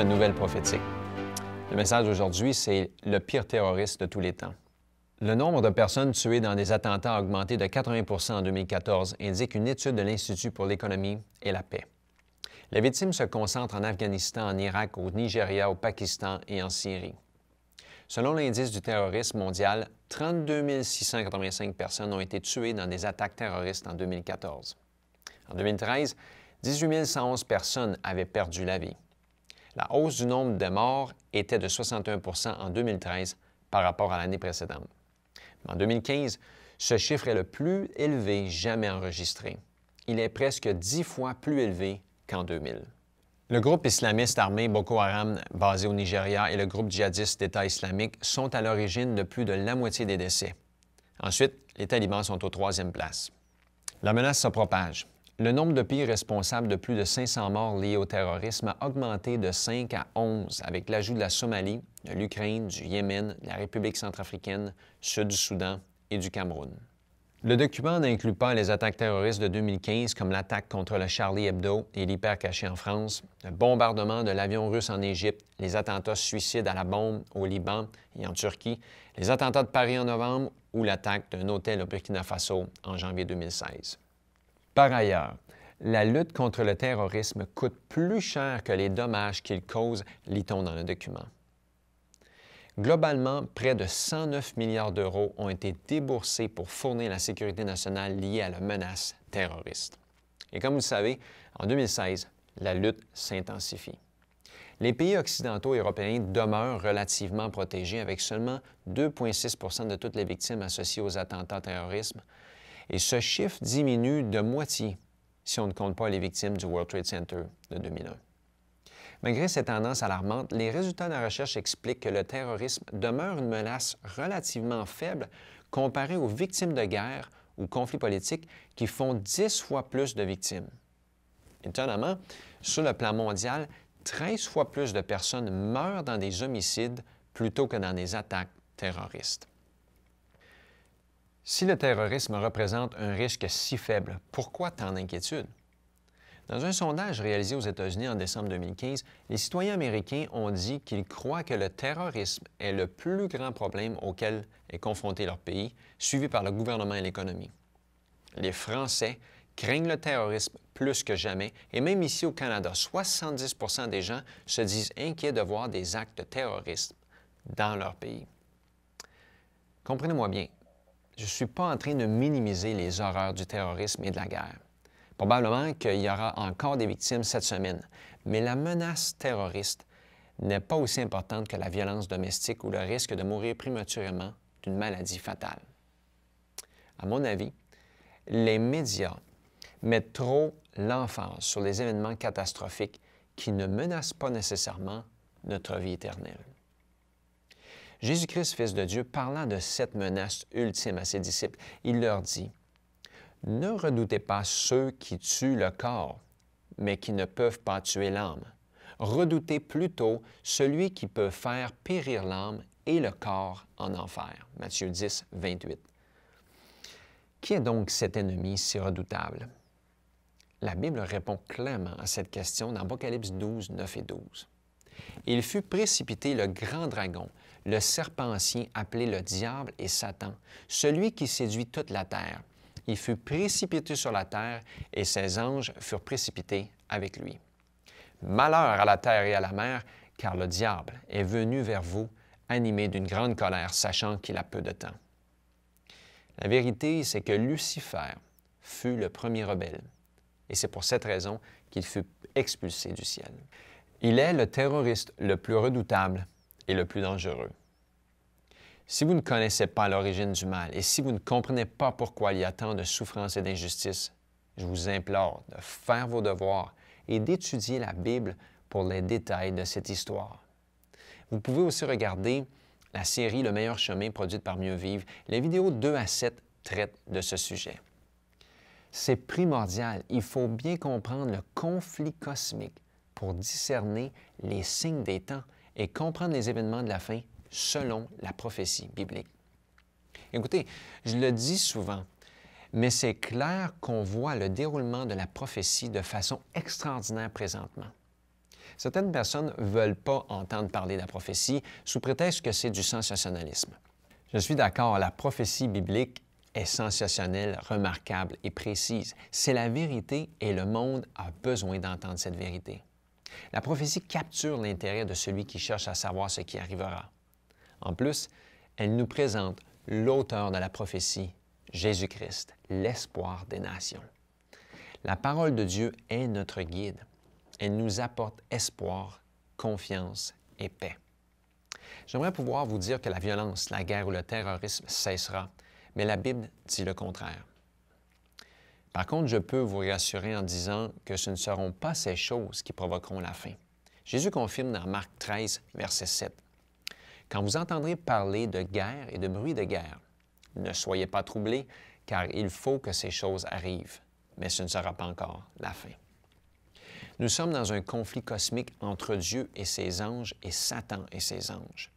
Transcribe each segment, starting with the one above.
une Nouvelle Prophétique. Le message d'aujourd'hui, c'est le pire terroriste de tous les temps. Le nombre de personnes tuées dans des attentats a augmenté de 80 en 2014, indique une étude de l'Institut pour l'économie et la paix. Les victimes se concentrent en Afghanistan, en Irak, au Nigeria, au Pakistan et en Syrie. Selon l'indice du terrorisme mondial, 32 685 personnes ont été tuées dans des attaques terroristes en 2014. En 2013, 18 111 personnes avaient perdu la vie. La hausse du nombre de morts était de 61 en 2013 par rapport à l'année précédente. En 2015, ce chiffre est le plus élevé jamais enregistré. Il est presque dix fois plus élevé qu'en 2000. Le groupe islamiste armé Boko Haram, basé au Nigeria, et le groupe djihadiste d'État islamique sont à l'origine de plus de la moitié des décès. Ensuite, les talibans sont aux troisième place. La menace se propage. Le nombre de pays responsables de plus de 500 morts liés au terrorisme a augmenté de 5 à 11 avec l'ajout de la Somalie, de l'Ukraine, du Yémen, de la République centrafricaine, Sud du Soudan et du Cameroun. Le document n'inclut pas les attaques terroristes de 2015 comme l'attaque contre le Charlie Hebdo et l'hypercaché en France, le bombardement de l'avion russe en Égypte, les attentats suicides à la bombe au Liban et en Turquie, les attentats de Paris en novembre ou l'attaque d'un hôtel au Burkina Faso en janvier 2016. Par ailleurs, la lutte contre le terrorisme coûte plus cher que les dommages qu'il cause, lit-on dans le document. Globalement, près de 109 milliards d'euros ont été déboursés pour fournir la sécurité nationale liée à la menace terroriste. Et comme vous le savez, en 2016, la lutte s'intensifie. Les pays occidentaux et européens demeurent relativement protégés avec seulement 2,6 de toutes les victimes associées aux attentats terroristes, et ce chiffre diminue de moitié si on ne compte pas les victimes du World Trade Center de 2001. Malgré ces tendances alarmantes, les résultats de la recherche expliquent que le terrorisme demeure une menace relativement faible comparée aux victimes de guerre ou conflits politiques qui font dix fois plus de victimes. Étonnamment, sur le plan mondial, 13 fois plus de personnes meurent dans des homicides plutôt que dans des attaques terroristes. Si le terrorisme représente un risque si faible, pourquoi tant d'inquiétude? Dans un sondage réalisé aux États-Unis en décembre 2015, les citoyens américains ont dit qu'ils croient que le terrorisme est le plus grand problème auquel est confronté leur pays, suivi par le gouvernement et l'économie. Les Français craignent le terrorisme plus que jamais, et même ici au Canada, 70 des gens se disent inquiets de voir des actes terroristes dans leur pays. Comprenez-moi bien, je ne suis pas en train de minimiser les horreurs du terrorisme et de la guerre. Probablement qu'il y aura encore des victimes cette semaine, mais la menace terroriste n'est pas aussi importante que la violence domestique ou le risque de mourir prématurément d'une maladie fatale. À mon avis, les médias mettent trop l'emphase sur les événements catastrophiques qui ne menacent pas nécessairement notre vie éternelle. Jésus-Christ, Fils de Dieu, parlant de cette menace ultime à ses disciples, il leur dit, Ne redoutez pas ceux qui tuent le corps, mais qui ne peuvent pas tuer l'âme. Redoutez plutôt celui qui peut faire périr l'âme et le corps en enfer. Matthieu 10, 28. Qui est donc cet ennemi si redoutable? La Bible répond clairement à cette question dans Apocalypse 12, 9 et 12. Il fut précipité le grand dragon, le ancien appelé le diable et Satan, celui qui séduit toute la terre. Il fut précipité sur la terre et ses anges furent précipités avec lui. Malheur à la terre et à la mer, car le diable est venu vers vous, animé d'une grande colère, sachant qu'il a peu de temps. La vérité, c'est que Lucifer fut le premier rebelle, et c'est pour cette raison qu'il fut expulsé du ciel. Il est le terroriste le plus redoutable et le plus dangereux. Si vous ne connaissez pas l'origine du mal et si vous ne comprenez pas pourquoi il y a tant de souffrance et d'injustice, je vous implore de faire vos devoirs et d'étudier la Bible pour les détails de cette histoire. Vous pouvez aussi regarder la série Le meilleur chemin produite par Mieux Vivre. Les vidéos 2 à 7 traitent de ce sujet. C'est primordial, il faut bien comprendre le conflit cosmique pour discerner les signes des temps et comprendre les événements de la fin selon la prophétie biblique. Écoutez, je le dis souvent, mais c'est clair qu'on voit le déroulement de la prophétie de façon extraordinaire présentement. Certaines personnes ne veulent pas entendre parler de la prophétie sous prétexte que c'est du sensationnalisme. Je suis d'accord, la prophétie biblique est sensationnelle, remarquable et précise. C'est la vérité et le monde a besoin d'entendre cette vérité. La prophétie capture l'intérêt de celui qui cherche à savoir ce qui arrivera. En plus, elle nous présente l'auteur de la prophétie, Jésus-Christ, l'espoir des nations. La parole de Dieu est notre guide. Elle nous apporte espoir, confiance et paix. J'aimerais pouvoir vous dire que la violence, la guerre ou le terrorisme cessera, mais la Bible dit le contraire. Par contre, je peux vous rassurer en disant que ce ne seront pas ces choses qui provoqueront la fin. Jésus confirme dans Marc 13, verset 7. Quand vous entendrez parler de guerre et de bruit de guerre, ne soyez pas troublés, car il faut que ces choses arrivent, mais ce ne sera pas encore la fin. Nous sommes dans un conflit cosmique entre Dieu et ses anges et Satan et ses anges.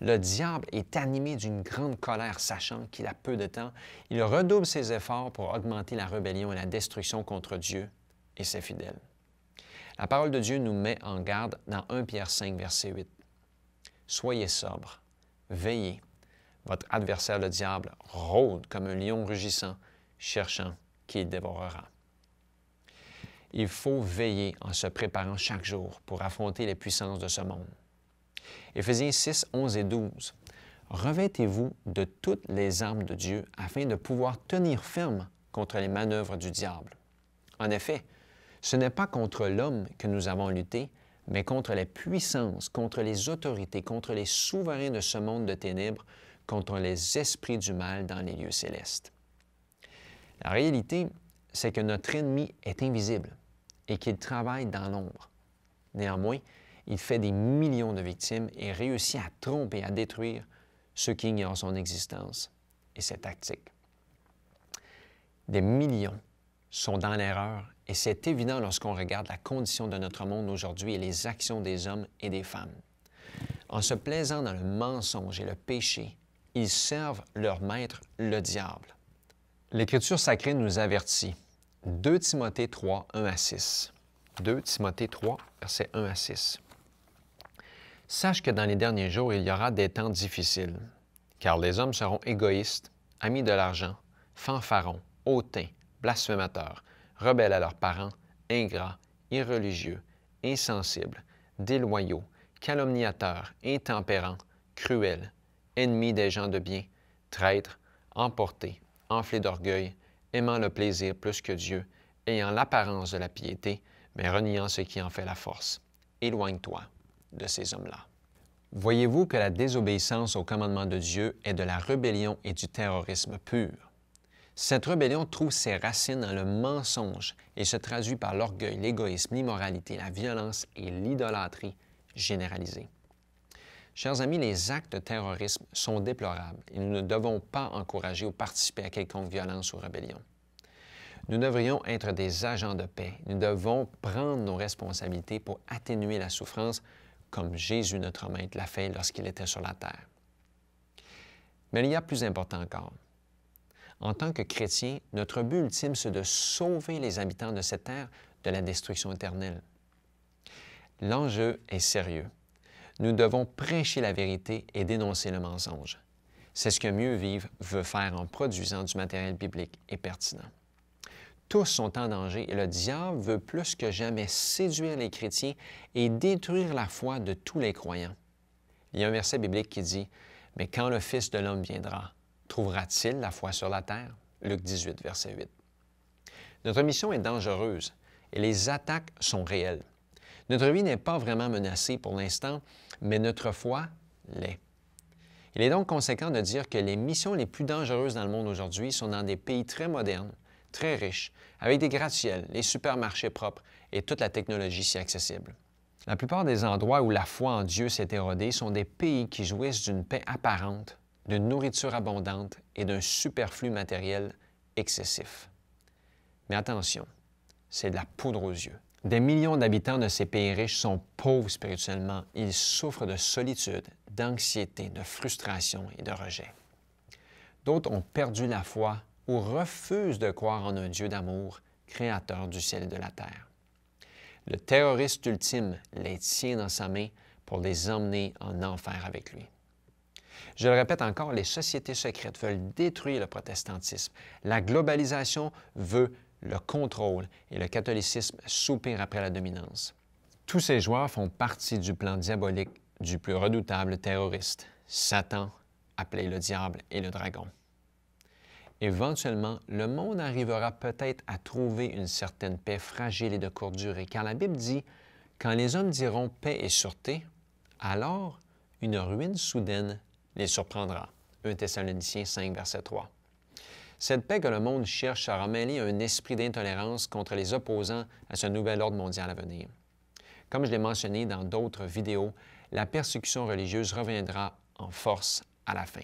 Le diable est animé d'une grande colère, sachant qu'il a peu de temps. Il redouble ses efforts pour augmenter la rébellion et la destruction contre Dieu et ses fidèles. La parole de Dieu nous met en garde dans 1 Pierre 5, verset 8. Soyez sobre, veillez. Votre adversaire, le diable, rôde comme un lion rugissant, cherchant qui dévorera. Il faut veiller en se préparant chaque jour pour affronter les puissances de ce monde. Éphésiens 6, 11 et 12. Revêtez-vous de toutes les armes de Dieu afin de pouvoir tenir ferme contre les manœuvres du diable. En effet, ce n'est pas contre l'homme que nous avons lutté, mais contre les puissances, contre les autorités, contre les souverains de ce monde de ténèbres, contre les esprits du mal dans les lieux célestes. La réalité, c'est que notre ennemi est invisible et qu'il travaille dans l'ombre. Néanmoins, il fait des millions de victimes et réussit à tromper, et à détruire ceux qui ignorent son existence et ses tactiques. Des millions sont dans l'erreur et c'est évident lorsqu'on regarde la condition de notre monde aujourd'hui et les actions des hommes et des femmes. En se plaisant dans le mensonge et le péché, ils servent leur maître, le diable. L'Écriture sacrée nous avertit. 2 Timothée 3, 1 à 6. 2 Timothée 3, verset 1 à 6. Sache que dans les derniers jours, il y aura des temps difficiles, car les hommes seront égoïstes, amis de l'argent, fanfarons, hautains, blasphémateurs, rebelles à leurs parents, ingrats, irreligieux, insensibles, déloyaux, calomniateurs, intempérants, cruels, ennemis des gens de bien, traîtres, emportés, enflés d'orgueil, aimant le plaisir plus que Dieu, ayant l'apparence de la piété, mais reniant ce qui en fait la force. Éloigne-toi de ces hommes-là. Voyez-vous que la désobéissance au commandement de Dieu est de la rébellion et du terrorisme pur. Cette rébellion trouve ses racines dans le mensonge et se traduit par l'orgueil, l'égoïsme, l'immoralité, la violence et l'idolâtrie généralisée. Chers amis, les actes de terrorisme sont déplorables et nous ne devons pas encourager ou participer à quelconque violence ou rébellion. Nous devrions être des agents de paix. Nous devons prendre nos responsabilités pour atténuer la souffrance comme Jésus notre maître l'a fait lorsqu'il était sur la terre. Mais il y a plus important encore. En tant que chrétien, notre but ultime, c'est de sauver les habitants de cette terre de la destruction éternelle. L'enjeu est sérieux. Nous devons prêcher la vérité et dénoncer le mensonge. C'est ce que Mieux Vivre veut faire en produisant du matériel biblique et pertinent tous sont en danger et le diable veut plus que jamais séduire les chrétiens et détruire la foi de tous les croyants. Il y a un verset biblique qui dit Mais quand le Fils de l'homme viendra, trouvera-t-il la foi sur la terre Luc 18, verset 8. Notre mission est dangereuse et les attaques sont réelles. Notre vie n'est pas vraiment menacée pour l'instant, mais notre foi l'est. Il est donc conséquent de dire que les missions les plus dangereuses dans le monde aujourd'hui sont dans des pays très modernes, très riches, avec des gratte-ciels, les supermarchés propres et toute la technologie si accessible. La plupart des endroits où la foi en Dieu s'est érodée sont des pays qui jouissent d'une paix apparente, d'une nourriture abondante et d'un superflu matériel excessif. Mais attention, c'est de la poudre aux yeux. Des millions d'habitants de ces pays riches sont pauvres spirituellement. Ils souffrent de solitude, d'anxiété, de frustration et de rejet. D'autres ont perdu la foi ou refuse de croire en un Dieu d'amour, créateur du ciel et de la terre. Le terroriste ultime les tient dans sa main pour les emmener en enfer avec lui. Je le répète encore, les sociétés secrètes veulent détruire le protestantisme. La globalisation veut le contrôle et le catholicisme soupire après la dominance. Tous ces joueurs font partie du plan diabolique du plus redoutable terroriste, Satan, appelé le diable et le dragon. Éventuellement, le monde arrivera peut-être à trouver une certaine paix fragile et de courte durée, car la Bible dit Quand les hommes diront paix et sûreté, alors une ruine soudaine les surprendra. 1 Thessaloniciens 5, verset 3. Cette paix que le monde cherche à un esprit d'intolérance contre les opposants à ce nouvel ordre mondial à venir. Comme je l'ai mentionné dans d'autres vidéos, la persécution religieuse reviendra en force à la fin.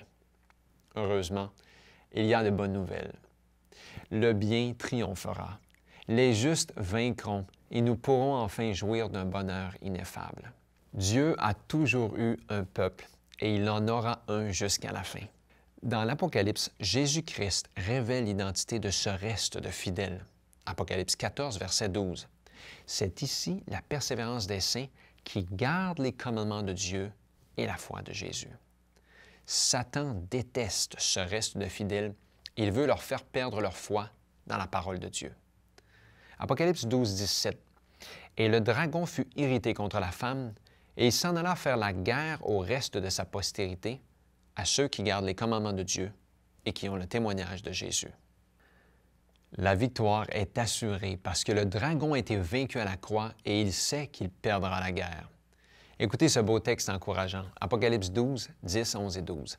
Heureusement, il y a de bonnes nouvelles. Le bien triomphera. Les justes vaincront et nous pourrons enfin jouir d'un bonheur ineffable. Dieu a toujours eu un peuple et il en aura un jusqu'à la fin. Dans l'Apocalypse, Jésus-Christ révèle l'identité de ce reste de fidèles. Apocalypse 14, verset 12. C'est ici la persévérance des saints qui garde les commandements de Dieu et la foi de Jésus. Satan déteste ce reste de fidèles. Il veut leur faire perdre leur foi dans la parole de Dieu. Apocalypse 12, 17. Et le dragon fut irrité contre la femme, et il s'en alla faire la guerre au reste de sa postérité, à ceux qui gardent les commandements de Dieu et qui ont le témoignage de Jésus. La victoire est assurée parce que le dragon a été vaincu à la croix et il sait qu'il perdra la guerre. Écoutez ce beau texte encourageant, Apocalypse 12, 10, 11 et 12.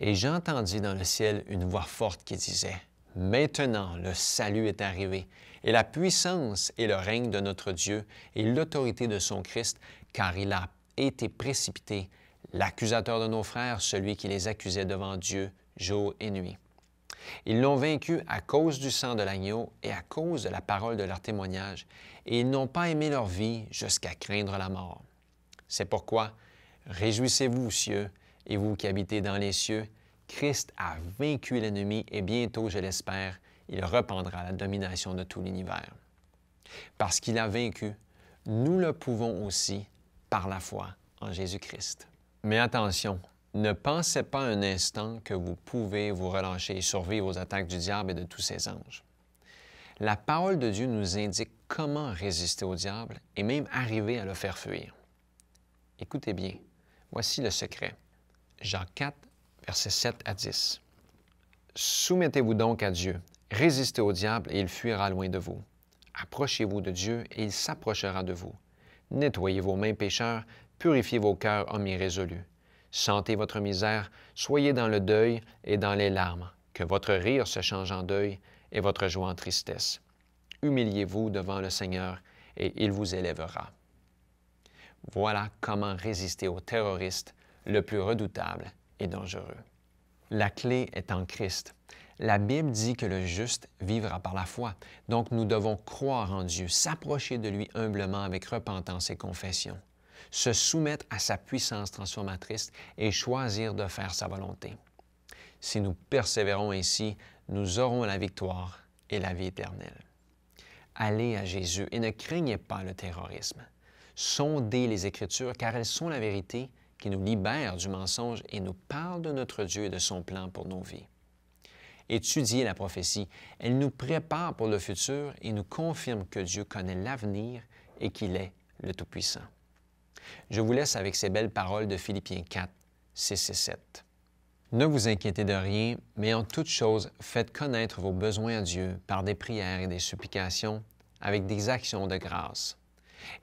Et j'entendis dans le ciel une voix forte qui disait, Maintenant le salut est arrivé, et la puissance et le règne de notre Dieu, et l'autorité de son Christ, car il a été précipité, l'accusateur de nos frères, celui qui les accusait devant Dieu jour et nuit. Ils l'ont vaincu à cause du sang de l'agneau et à cause de la parole de leur témoignage, et ils n'ont pas aimé leur vie jusqu'à craindre la mort. C'est pourquoi réjouissez-vous, cieux, et vous qui habitez dans les cieux. Christ a vaincu l'ennemi et bientôt, je l'espère, il reprendra la domination de tout l'univers. Parce qu'il a vaincu, nous le pouvons aussi par la foi en Jésus-Christ. Mais attention, ne pensez pas un instant que vous pouvez vous relâcher et survivre aux attaques du diable et de tous ses anges. La parole de Dieu nous indique comment résister au diable et même arriver à le faire fuir. Écoutez bien, voici le secret. Jean 4, versets 7 à 10. Soumettez-vous donc à Dieu, résistez au diable et il fuira loin de vous. Approchez-vous de Dieu et il s'approchera de vous. Nettoyez vos mains pécheurs, purifiez vos cœurs hommes irrésolus. Sentez votre misère, soyez dans le deuil et dans les larmes, que votre rire se change en deuil et votre joie en tristesse. Humiliez-vous devant le Seigneur et il vous élèvera. Voilà comment résister au terroriste le plus redoutable et dangereux. La clé est en Christ. La Bible dit que le juste vivra par la foi, donc nous devons croire en Dieu, s'approcher de lui humblement avec repentance et confession, se soumettre à sa puissance transformatrice et choisir de faire sa volonté. Si nous persévérons ainsi, nous aurons la victoire et la vie éternelle. Allez à Jésus et ne craignez pas le terrorisme. Sondez les Écritures, car elles sont la vérité qui nous libère du mensonge et nous parle de notre Dieu et de son plan pour nos vies. Étudiez la prophétie. Elle nous prépare pour le futur et nous confirme que Dieu connaît l'avenir et qu'il est le Tout-Puissant. Je vous laisse avec ces belles paroles de Philippiens 4, 6 et 7. Ne vous inquiétez de rien, mais en toute chose, faites connaître vos besoins à Dieu par des prières et des supplications avec des actions de grâce.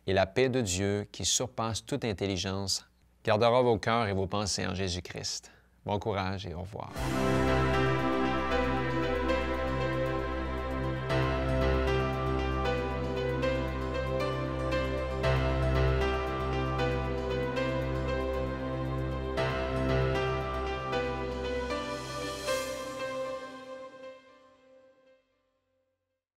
Et la paix de Dieu, qui surpasse toute intelligence, gardera vos cœurs et vos pensées en Jésus-Christ. Bon courage et au revoir.